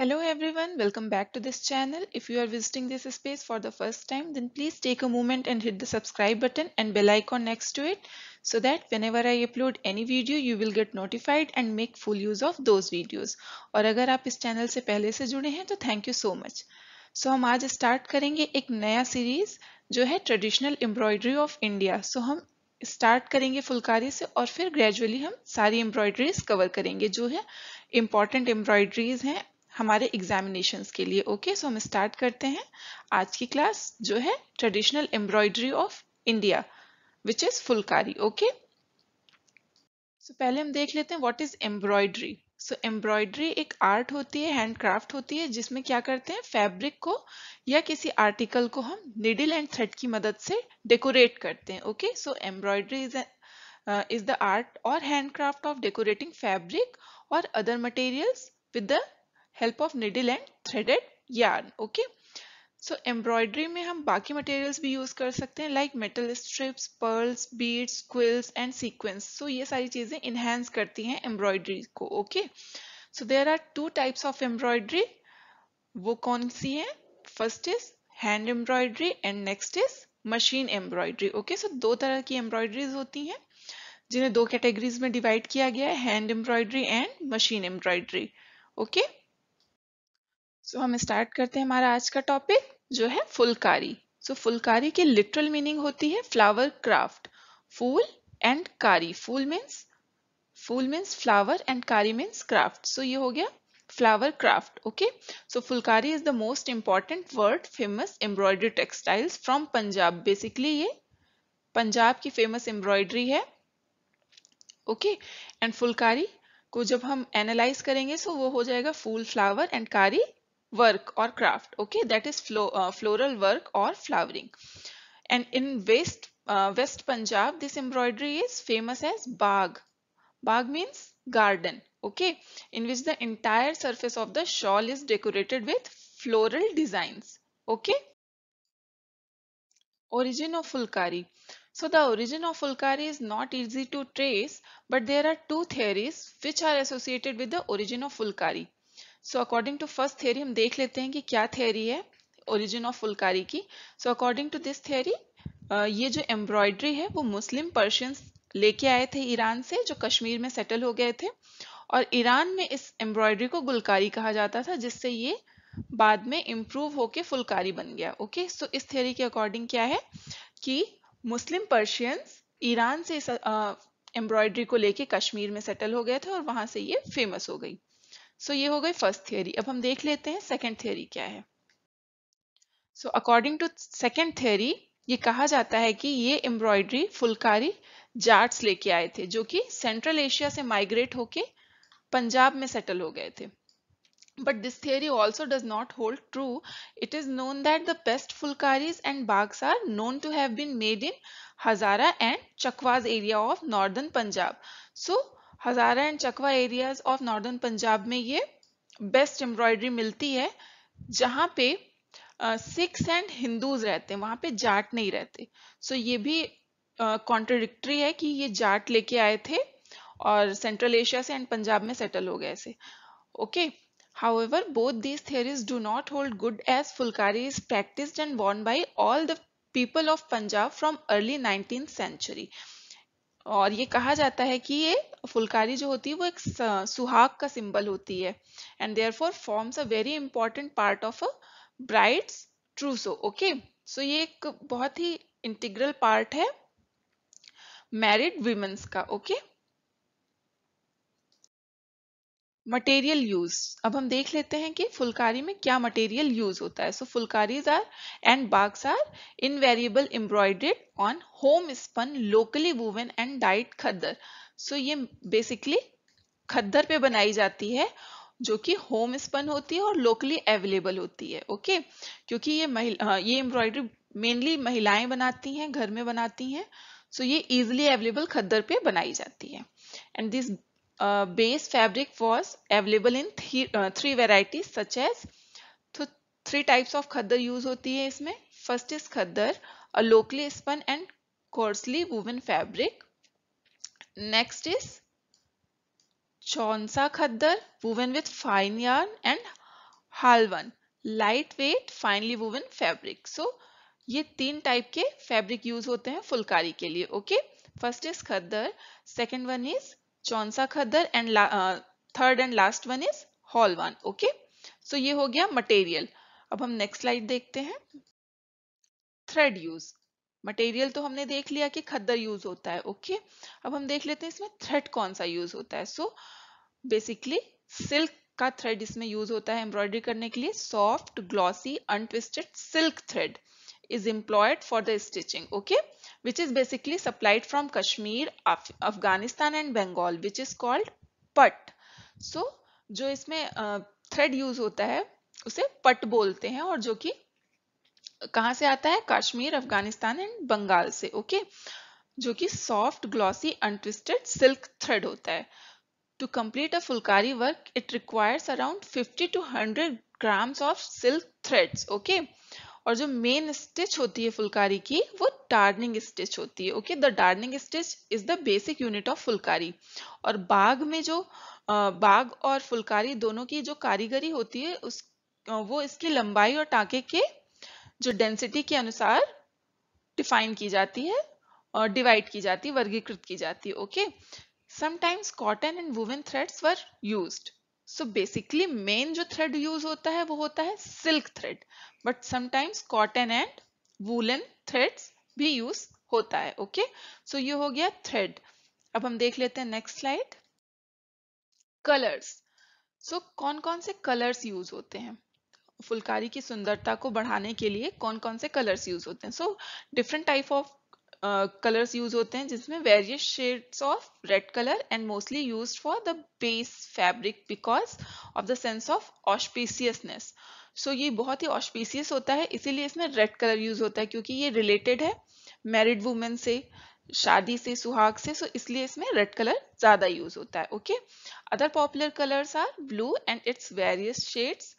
Hello everyone, welcome back to this channel. If you are visiting this space for the first time, then please take a moment and hit the subscribe button and bell icon next to it so that whenever I upload any video, you will get notified and make full use of those videos. और agar aap is channel se pehle se jude hain, to thank you so much. so, hum aaj start karenge ek naya series jo hai traditional embroidery of India. so, hum start करेंगे फुलकारी से और फिर gradually हम सारी embroideries cover करेंगे जो है important embroideries हैं हमारे एग्जामिनेशंस के लिए ओके सो हम स्टार्ट करते हैं आज की क्लास जो है traditional embroidery of India which is Phulkari okay so पहले हम देख लेते हैं what is embroidery so embroidery एक आर्ट होती है हैंडक्राफ्ट होती है जिसमें क्या करते हैं फैब्रिक को या किसी आर्टिकल को हम निडिल एंड थ्रेड की मदद से डेकोरेट करते हैं okay so embroidery is is the art or handcraft of decorating fabric or other materials with the help of needle and threaded yarn okay so embroidery में हम बाकी मटेरियल्स भी use कर सकते हैं like metal strips pearls beads quills and sequins so ये सारी चीजें इन्हेंस करती हैं एम्ब्रॉयडरी को okay so there are two types of embroidery वो कौन सी है first is hand embroidery and next is machine embroidery okay so दो तरह की एम्ब्रॉयडरीज होती हैं जिन्हें दो कैटेगरीज में डिवाइड किया गया है hand embroidery and machine embroidery okay so so, हम स्टार्ट करते हैं हमारा आज का टॉपिक जो है फुलकारी सो so, फुलकारी की लिटरल मीनिंग होती है flower craft phool and kari phool means phool means flower and kari means craft so ये हो गया flower craft okay so Phulkari is the most important word famous embroidery textiles from Punjab basically ये पंजाब की फेमस एम्ब्रॉयडरी है ओके एंड फुलकारी को जब हम एनालाइज करेंगे सो so वो हो जाएगा phool flower and kari work or craft okay that is flo uh, floral work or flowering and in west uh, west punjab this embroidery is famous as bag bag means garden okay in which the entire surface of the shawl is decorated with floral designs okay origin of fulkari so the origin of fulkari is not easy to trace but there are two theories which are associated with the origin of fulkari so according to first theory हम देख लेते हैं कि क्या theory है origin of Phulkari की so according to this theory ये जो एम्ब्रॉयड्री है वो मुस्लिम पर्शियंस लेके आए थे ईरान से जो कश्मीर में सेटल हो गए थे और ईरान में इस एम्ब्रॉयड्री को गुलकारी कहा जाता था जिससे ये बाद में इम्प्रूव होके फुलकारी बन गया ओके सो इस थ्योरी के अकॉर्डिंग क्या है कि मुस्लिम पर्शियंस ईरान से इस एम्ब्रॉयड्री को लेके कश्मीर में सेटल हो गए थे और वहां से ये फेमस हो गई सो ये हो गई फर्स्ट थियोरी अब हम देख लेते हैं सेकेंड थियोरी क्या है so according to second theory ये कहा जाता है कि ये एम्ब्रॉयडरी फुलकारी जाट्स लेके आए थे जो कि सेंट्रल एशिया से माइग्रेट होके पंजाब में सेटल हो गए थे but this theory also does not hold true it is known that the best phulkaris and baghs are known to have been made in Hazara and Chakwal area of northern Punjab so Hazara and Chakwal areas of northern Punjab में ये best embroidery मिलती है जहां पे six and Hindus रहते हैं वहां पे जाट नहीं रहते सो so, ये भी कॉन्ट्रोडिक्ट्री है कि ये जाट लेके आए थे और सेंट्रल एशिया से एंड पंजाब में सेटल हो गए थे okay ever both these theories do not hold good as Phulkari is practice and borne by all the people of Punjab from early nineteen century और ये कहा जाता है कि ये फुलकारी जो होती है वो एक सुहाग का सिंबल होती है and therefore forms a very important part of a bride's trousseau okay so ये एक बहुत ही इंटीग्रल पार्ट है मैरिड वीमेंस का ओके okay? मटेरियल यूज अब हम देख लेते हैं कि फुलकारी में क्या मटेरियल यूज होता है so phulkaris are and baghs are invariable embroidered on homespun locally woven and dyed khaddar so ये बेसिकली खद्दर पे बनाई जाती है जो कि होम स्पन होती है और लोकली अवेलेबल होती है ओके okay? क्योंकि ये महिला ये एम्ब्रॉयडरी मेनली महिलाएं बनाती हैं घर में बनाती हैं सो so ये इजिली अवेलेबल खद्दर पे बनाई जाती है and this uh, base fabric was available in th uh, three varieties such as so three types of khaddar use होती है इसमें first is khaddar a locally spun and coarsely woven fabric next is chaunsa khaddar woven with fine yarn and halwan light weight finely woven fabric so ये तीन type के fabric use होते हैं फुलकारी के लिए okay first is khaddar second one is chaunsa khaddar and third and last one is halwan okay so ये हो गया मटेरियल अब हम नेक्स्ट स्लाइड देखते हैं थ्रेड यूज मटेरियल तो हमने देख लिया कि खद्दर यूज होता है ओके okay? अब हम देख लेते हैं इसमें थ्रेड कौन सा यूज होता है सो बेसिकली सिल्क का थ्रेड इसमें यूज होता है एम्ब्रॉयडरी करने के लिए soft glossy untwisted silk thread is employed for the stitching okay which is basically supplied from Kashmir, Af Afghanistan and Bengal which is called पट सो so, जो इसमें थ्रेड uh, यूज होता है उसे पट बोलते हैं और जो कि कहाँ से आता है कश्मीर अफगानिस्तान एंड बंगाल से ओके okay? जो कि soft glossy untwisted silk thread होता है to complete a Phulkari work it requires around 50 to 100 grams of silk threads okay okay? और जो मेन स्टिच होती है फुलकारी की वो डार्निंग स्टिच होती है okay the darning stitch is the basic unit of Phulkari और बाग में जो बाग और फुलकारी दोनों की जो कारीगरी होती है उस वो इसकी लंबाई और टाँके के जो डेंसिटी के अनुसार डिफाइन की जाती है और डिवाइड की जाती है वर्गीकृत की जाती है okay sometimes cotton and women threads were used so basically main जो थ्रेड यूज होता है वो होता है silk thread but sometimes cotton and woollen threads भी यूज होता है ओके सो ये हो गया थ्रेड अब हम देख लेते हैं नेक्स्ट स्लाइड कलर्स सो कौन कौन से कलर्स यूज होते हैं फुलकारी की सुंदरता को बढ़ाने के लिए कौन कौन से कलर्स यूज होते हैं so different type of colours use होते हैं जिसमें various shades of red colour and mostly use for the base fabric because of the sense of auspiciousness so ये बहुत ही ऑस्पीसियस होता है इसीलिए इसमें रेड कलर यूज होता है क्योंकि ये रिलेटेड है मैरिड वुमेन से शादी से सुहाग से सो so इसलिए इसमें रेड कलर ज्यादा यूज होता है okay other popular colours are blue and its various shades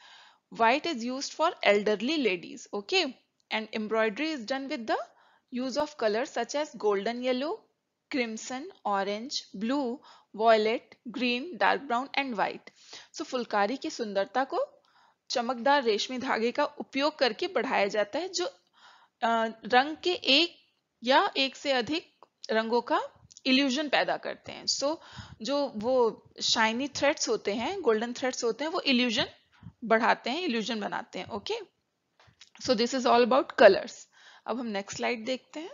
white is use for elderly ladies okay and embroidery is done with the use of colour such as golden yellow crimson orange blue violet green dark brown and white so phulkari की सुंदरता को चमकदार रेशमी धागे का उपयोग करके बढ़ाया जाता है जो रंग के एक या एक से अधिक रंगों का इल्यूजन पैदा करते हैं सो जो वो शाइनी थ्रेड्स होते हैं गोल्डन थ्रेड्स होते हैं वो इल्यूजन बढ़ाते हैं इल्यूजन बनाते हैं okay so this is all about colours अब हम नेक्स्ट स्लाइड देखते हैं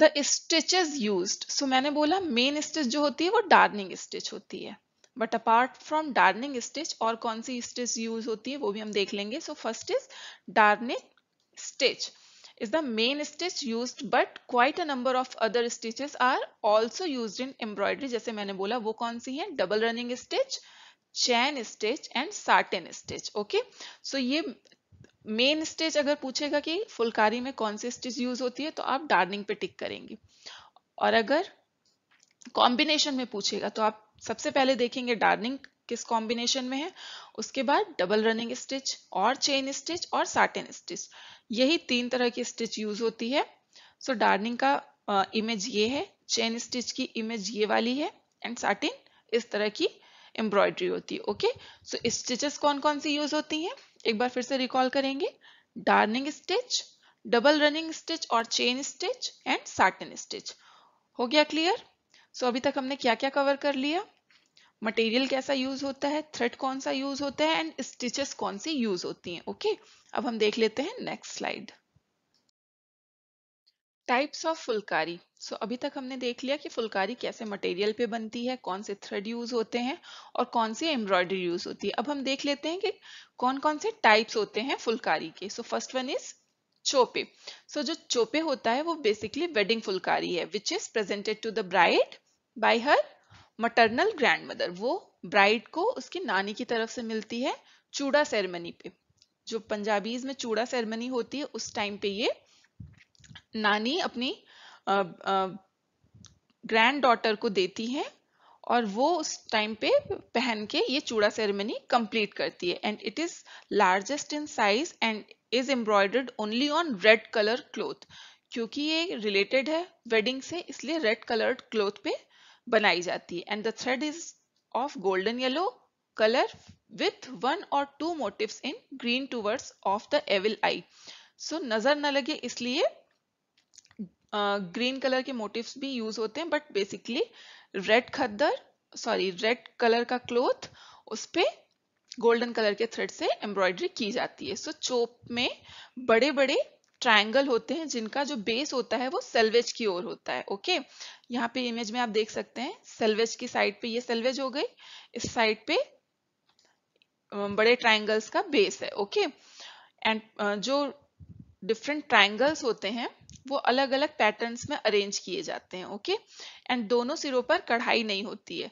द स्टिचेज यूज सो मैंने बोला मेन स्टिच जो होती है वो डार्निंग स्टिच होती है but apart from darning stitch और कौन सी स्टिच यूज होती है वो भी हम देख लेंगे so first is darning stitch is the main stitch use but quite a number of other stitches are also use in embroidery जैसे मैंने बोला वो कौन सी है double running stitch chain stitch and satin stitch okay so ये main stage अगर पूछेगा कि फुलकारी में कौन सी स्टेज यूज होती है तो आप डार्निंग पे टिक करेंगे और अगर कॉम्बिनेशन में पूछेगा तो आप सबसे पहले देखेंगे डार्निंग किस कॉम्बिनेशन में है उसके बाद डबल रनिंग स्टिच और चेन स्टिच और साटेन स्टिच यही तीन तरह की स्टिच यूज होती है सो so, डार्निंग का इमेज ये है चेन स्टिच की इमेज ये वाली है एंड साटिन इस तरह की एम्ब्रॉयडरी होती है ओके सो स्टिचेस कौन कौन सी यूज होती हैं एक बार फिर से रिकॉल करेंगे darning stitch double running stitch और chain stitch and satin stitch हो गया क्लियर सो so, अभी तक हमने क्या क्या कवर कर लिया मटेरियल कैसा यूज होता है थ्रेड कौन सा यूज होता है एंड स्टिचेस कौन सी यूज होती हैं ओके okay? अब हम देख लेते हैं next slide types of phulkari so अभी तक हमने देख लिया कि फुलकारी कैसे मटेरियल पे बनती है कौन से थ्रेड यूज होते हैं और कौन सी एम्ब्रॉयडरी यूज होती है अब हम देख लेते हैं कि कौन कौन से टाइप्स होते हैं फुलकारी के so first one is chope so so, जो चोपे होता है वो बेसिकली वेडिंग फुलकारी है which is presented to the bride by her maternal grand mother वो ब्राइड को उसकी नानी की तरफ से मिलती है चूड़ा सेरेमनी पे जो पंजाबीज में चूड़ा सेरेमनी होती है उस टाइम पे ये नानी अपनी ग्रैंड डॉटर को देती है और वो उस टाइम पे पहन के ये चूड़ा सेरेमनी कंप्लीट करती है and it is largest in size and is embroidered only on red colour cloth क्योंकि ये रिलेटेड है वेडिंग से इसलिए रेड कलर्ड क्लोथ पे बनाई जाती है and the thread is of golden yellow colour with one और two motifs in green towards of the evil eye so नजर न लगे इसलिए ग्रीन कलर के मोटिव्स भी यूज होते हैं but basically red khaddar sorry red colour का क्लोथ उस पर गोल्डन कलर के थ्रेड से एम्ब्रॉयडरी की जाती है सो so, चोप में बड़े बड़े ट्रायंगल होते हैं जिनका जो बेस होता है वो सेल्वेज की ओर होता है ओके okay? यहाँ पे इमेज में आप देख सकते हैं सेल्वेज की साइड पे ये सेल्वेज हो गई इस साइड पे बड़े ट्रायंगल्स का बेस है ओके okay? एंड जो डिफरेंट ट्रायंगल्स होते हैं वो अलग अलग पैटर्न्स में अरेंज किए जाते हैं ओके एंड दोनों सिरों पर कढ़ाई नहीं होती है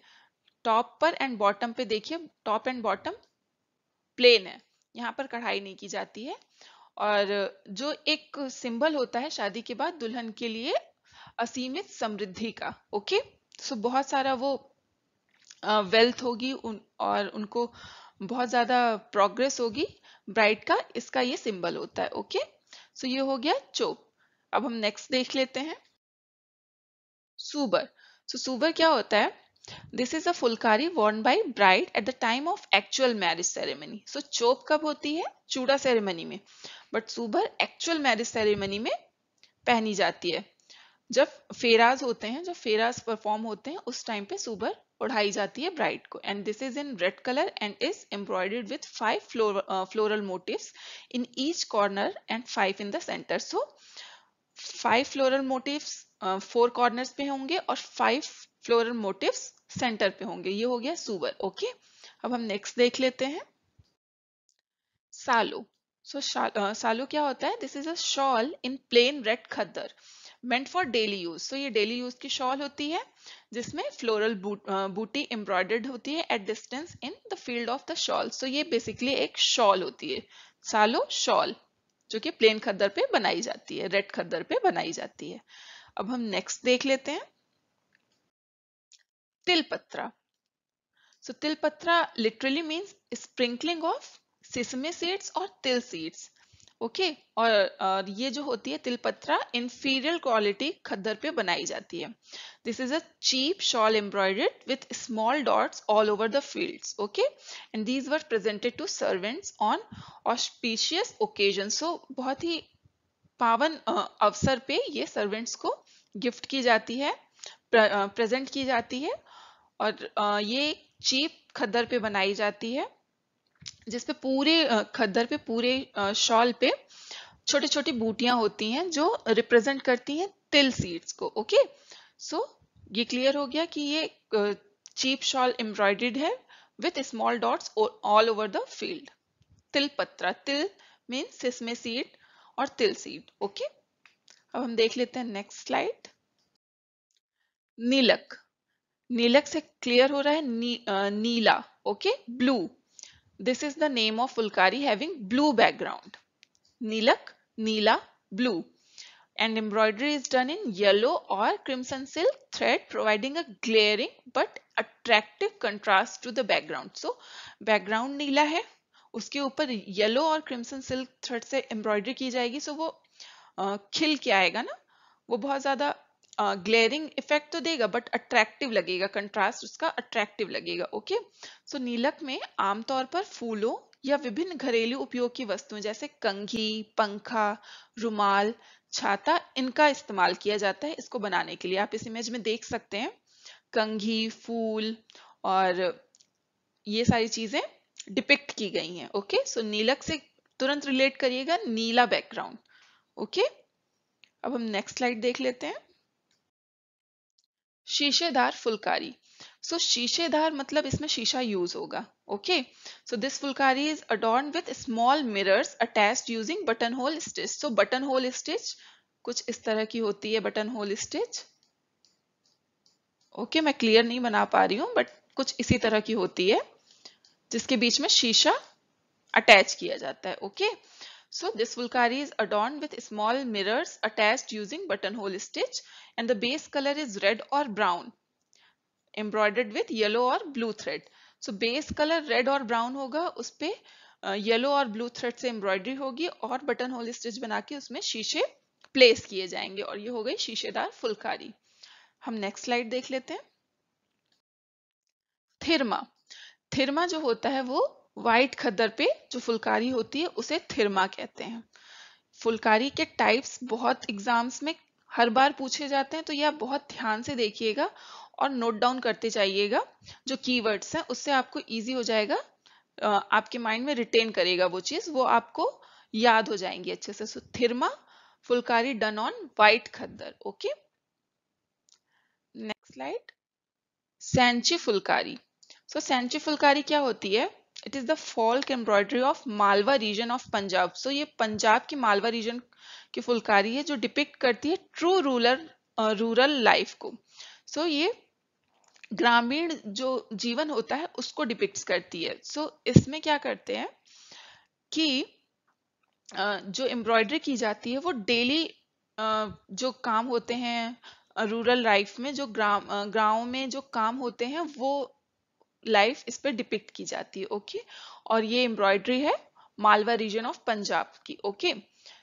टॉप पर एंड बॉटम पे देखिए टॉप एंड बॉटम प्लेन है यहाँ पर कढ़ाई नहीं की जाती है और जो एक सिंबल होता है शादी के बाद दुल्हन के लिए असीमित समृद्धि का ओके सो so, बहुत सारा वो वेल्थ होगी उन, और उनको बहुत ज़्यादा प्रोग्रेस होगी ब्राइट का इसका ये सिंबल होता है ओके सो so, ये हो गया चोप अब हम नेक्स्ट देख लेते हैं सुबर सो सुबर क्या होता है this is a phulkari worn by bride at the time of actual marriage ceremony so chope कब होती है चूड़ा सेरेमनी में but subar actual marriage ceremony में पहनी जाती है जब फेराज होते हैं जब फेराज परफॉर्म होते हैं उस टाइम पे सुबर ओढ़ाई जाती है ब्राइड को and this is in red colour and is embroidered with five floral motifs in each corner and five in the centre so five floral motifs four corners पे होंगे और फाइव फ्लोरल मोटिव्स सेंटर पे होंगे ये हो गया सुवर okay अब हम नेक्स्ट देख लेते हैं सालो सो so, सालो क्या होता है this is a shawl in plain red khaddar meant for daily use तो ये डेली यूज की शॉल होती है जिसमें फ्लोरल बूटी एम्ब्रॉयडर्ड होती है at distance in the field of the shawl so ये बेसिकली एक शॉल होती है सालो शॉल जो कि प्लेन खद्दर पे बनाई जाती है रेड खद्दर पे बनाई जाती है अब हम नेक्स्ट देख लेते हैं tilpatra so so, tilpatra literally means sprinkling of sesame seeds और तिल सीड्स ओके और, और ये जो होती है तिलपत्रा इनफीरियर क्वालिटी खद्दर पे बनाई जाती है this is a cheap shawl embroidered with small dots all over the fields okay and these were presented to servants on auspicious occasion so बहुत ही पावन अवसर पे ये सर्वेंट्स को गिफ्ट की जाती है प्रेजेंट की जाती है और ये चीप खद्दर पे बनाई जाती है जिस पे पूरे खद्दर पे पूरे शॉल पे छोटी छोटी बूटियां होती हैं जो रिप्रेजेंट करती हैं तिल सीड्स को ओके सो so, ये क्लियर हो गया कि ये चीप शॉल एम्ब्रॉयडेड है with small dots all over the field tilpatra तिल मीन्स इसमें सीड और तिल सीड ओके अब हम देख लेते हैं नेक्स्ट स्लाइड नीलक नीलक से क्लियर हो रहा है नी, आ, नीला okay blue This is the name of Fulkari having blue background. Nilak, Nila, blue. And embroidery is done in yellow or crimson silk thread providing a glaring but attractive contrast to the background. So background नीला है उसके ऊपर yellow और crimson silk thread से embroidery की जाएगी सो वो खिल के आएगा ना वो बहुत ज़्यादा ग्लेयरिंग uh, इफेक्ट तो देगा बट अट्रैक्टिव लगेगा कंट्रास्ट उसका अट्रैक्टिव लगेगा ओके सो so, नीलक में आमतौर पर फूलों या विभिन्न घरेलू उपयोग की वस्तुएं जैसे कंघी पंखा रुमाल छाता इनका इस्तेमाल किया जाता है इसको बनाने के लिए आप इस इमेज में देख सकते हैं कंघी फूल और ये सारी चीजें डिपिक्ट की गई हैं ओके सो नीलक से तुरंत रिलेट करिएगा नीला बैकग्राउंड ओके अब हम नेक्स्ट स्लाइड देख लेते हैं शीशेदार फुलकारी सो so, शीशेदार मतलब इसमें शीशा यूज होगा okay so this phulkari is adorn with small mirrors attach using button hole stitch so button hole stitch कुछ इस तरह की होती है बटन होल स्टिच ओके मैं क्लियर नहीं बना पा रही हूं बट कुछ इसी तरह की होती है जिसके बीच में शीशा अटैच किया जाता है okay okay? So this fulkari is adorned with small mirrors attached using buttonhole stitch and the base color is red or brown embroidered with yellow or blue thread. So base color red or brown hoga us pe yellow और blue thread से embroidery होगी और button hole stitch बना के उसमें शीशे place किए जाएंगे और ये हो गई शीशेदार फुलकारी हम नेक्स्ट स्लाइड देख लेते हैं थिरमा थिरमा जो होता है वो वाइट खद्दर पे जो फुलकारी होती है उसे थिरमा कहते हैं फुलकारी के टाइप्स बहुत एग्जाम्स में हर बार पूछे जाते हैं तो यह आप बहुत ध्यान से देखिएगा और नोट डाउन करते जाइएगा जो कीवर्ड्स हैं उससे आपको इजी हो जाएगा आपके माइंड में रिटेन करेगा वो चीज़ वो आपको याद हो जाएंगी अच्छे से thirma phulkari done on white khaddar okay next slide sainchi phulkari so so, phulkari क्या होती है it is the folk embroidery of Malwa region of Punjab so ये पंजाब की मालवा रीजन की फुलकारी है जो डिपिक्ट करती है ट्रू रूलर रूरल लाइफ को सो so, ये ग्रामीण जो जीवन होता है उसको डिपिक्ट करती है सो so, इसमें क्या करते हैं कि जो एम्ब्रॉयडरी की जाती है वो डेली जो काम होते हैं रूरल लाइफ में जो ग्राम गाँव में जो काम होते हैं वो लाइफ इस पर डिपिक्ट की जाती है ओके और ये एम्ब्रॉयडरी है मालवा रीजन ऑफ पंजाब की ओके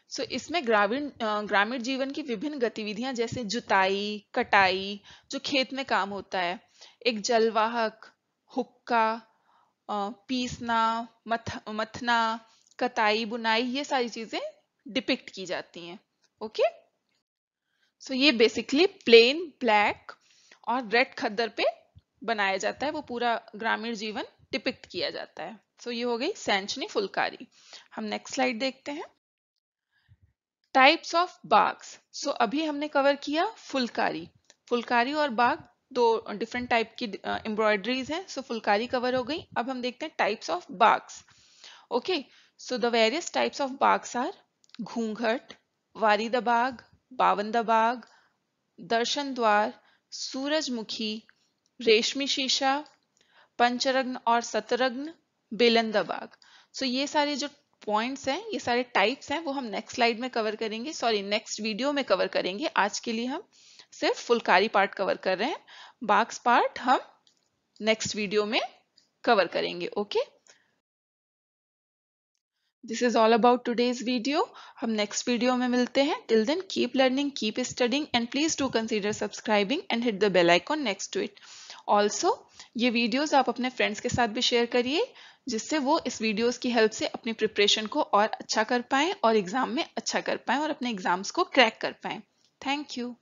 सो so, इसमें ग्रामीण ग्रामीण जीवन की विभिन्न गतिविधियां जैसे जुताई कटाई जो खेत में काम होता है एक जलवाहक हुक्का पीसना मथ मथना कताई बुनाई ये सारी चीजें डिपिक्ट की जाती हैं ओके सो so, ये बेसिकली प्लेन ब्लैक और रेड खद्दर पे बनाया जाता है वो पूरा ग्रामीण जीवन डिपिक्ट किया जाता है सो so, ये हो गई सेंचनी फुलकारी हम नेक्स्ट स्लाइड देखते हैं टाइप्स ऑफ बाग्स सो अभी हमने कवर किया फुलकारी फुलकारी और बाग दो डिफरेंट टाइप की एम्ब्रॉयडरीज हैं सो फुलकारी कवर हो गई अब हम देखते हैं types of baghs okay so the various types of baghs are घूंघट वारी द बाग बावन द बाग दर्शन द्वार सूरजमुखी रेशमी शीशा पंचरग्न और सतरग्न बेलन दबाग सो ये सारे जो पॉइंट्स हैं ये सारे टाइप्स हैं वो हम नेक्स्ट स्लाइड में कवर करेंगे सॉरी नेक्स्ट वीडियो में कवर करेंगे आज के लिए हम सिर्फ फुलकारी पार्ट कवर कर रहे हैं बाक्स पार्ट हम नेक्स्ट वीडियो में कवर करेंगे okay this is all about today's video हम नेक्स्ट वीडियो में मिलते हैं till then keep learning keep studying and please do consider subscribing and hit the bell icon next to it also ये videos आप अपने friends के साथ भी शेयर करिए जिससे वो इस वीडियोस की हेल्प से अपनी प्रिपरेशन को और अच्छा कर पाए और एग्ज़ाम में अच्छा कर पाए और अपने एग्ज़ाम्स को क्रैक कर पाए थैंक यू